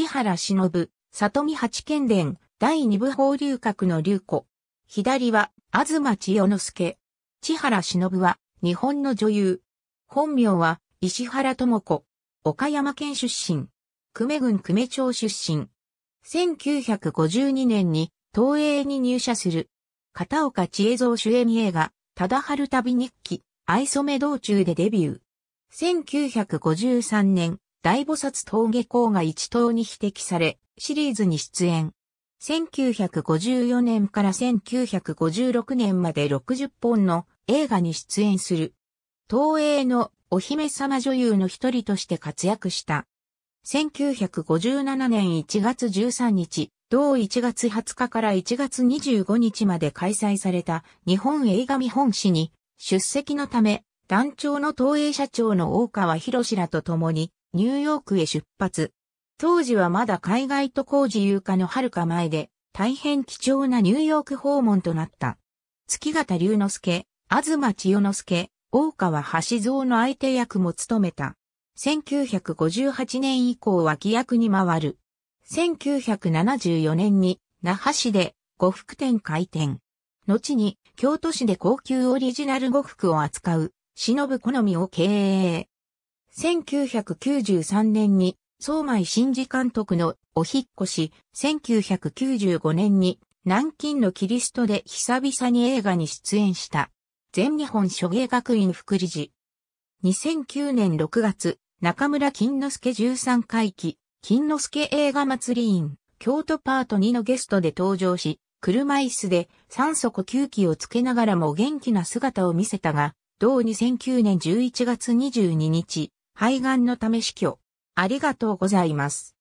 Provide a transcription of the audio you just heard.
市原忍、里見八剣伝、第二部法流閣の流子。左は、東千代之助。千原忍は、日本の女優。本名は、石原智子。岡山県出身。久米郡久米町出身。1952年に、東映に入社する。片岡千恵蔵主演映画、ただ春旅日記、愛染道中でデビュー。1953年、大菩薩峠校が一等に匹敵され、シリーズに出演。1954年から1956年まで60本の映画に出演する。東映のお姫様女優の一人として活躍した。1957年1月13日、同1月20日から1月25日まで開催された日本映画見本誌に出席のため、団長の東映社長の大川博らと共にニューヨークへ出発。当時はまだ海外渡航自由化の遥か前で、大変貴重なニューヨーク訪問となった。月形龍之介、東千代之介、大川橋蔵の相手役も務めた。1958年以降は規役に回る。1974年に那覇市で呉服店開店。後に京都市で高級オリジナル呉服を扱う忍好みを経営。1993年に、相米新次監督のお引越し、1995年に、南京のキリストで久々に映画に出演した、全日本諸芸学院副理事。2009年6月、中村金之助13回帰、金之助映画祭り院、京都パート2のゲストで登場し、車椅子で酸素呼吸器をつけながらも元気な姿を見せたが、同2009年11月22日、肺がんのため死去。ありがとうございます。